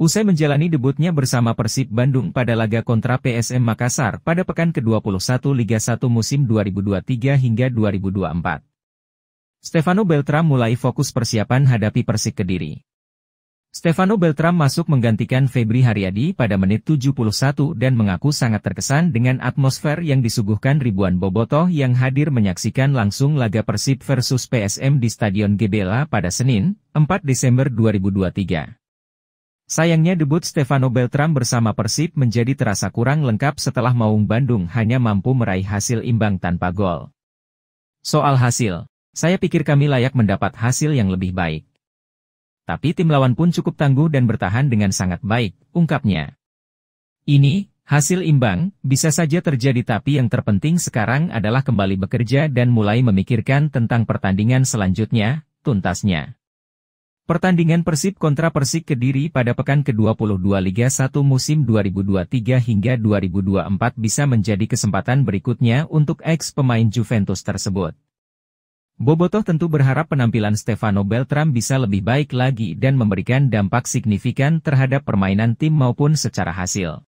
Usai menjalani debutnya bersama Persib Bandung pada laga kontra PSM Makassar pada pekan ke-21 Liga 1 musim 2023 hingga 2024. Stefano Beltram mulai fokus persiapan hadapi Persik Kediri. Stefano Beltram masuk menggantikan Febri Haryadi pada menit 71 dan mengaku sangat terkesan dengan atmosfer yang disuguhkan ribuan bobotoh yang hadir menyaksikan langsung laga Persib versus PSM di Stadion Gebela pada Senin, 4 Desember 2023. Sayangnya debut Stefano Beltram bersama Persib menjadi terasa kurang lengkap setelah Maung Bandung hanya mampu meraih hasil imbang tanpa gol. Soal hasil, saya pikir kami layak mendapat hasil yang lebih baik. Tapi tim lawan pun cukup tangguh dan bertahan dengan sangat baik, ungkapnya. Ini, hasil imbang, bisa saja terjadi tapi yang terpenting sekarang adalah kembali bekerja dan mulai memikirkan tentang pertandingan selanjutnya, tuntasnya. Pertandingan Persib kontra Persik Kediri pada pekan ke-22 Liga 1 musim 2023 hingga 2024 bisa menjadi kesempatan berikutnya untuk ex pemain Juventus tersebut. Bobotoh tentu berharap penampilan Stefano Beltram bisa lebih baik lagi dan memberikan dampak signifikan terhadap permainan tim maupun secara hasil.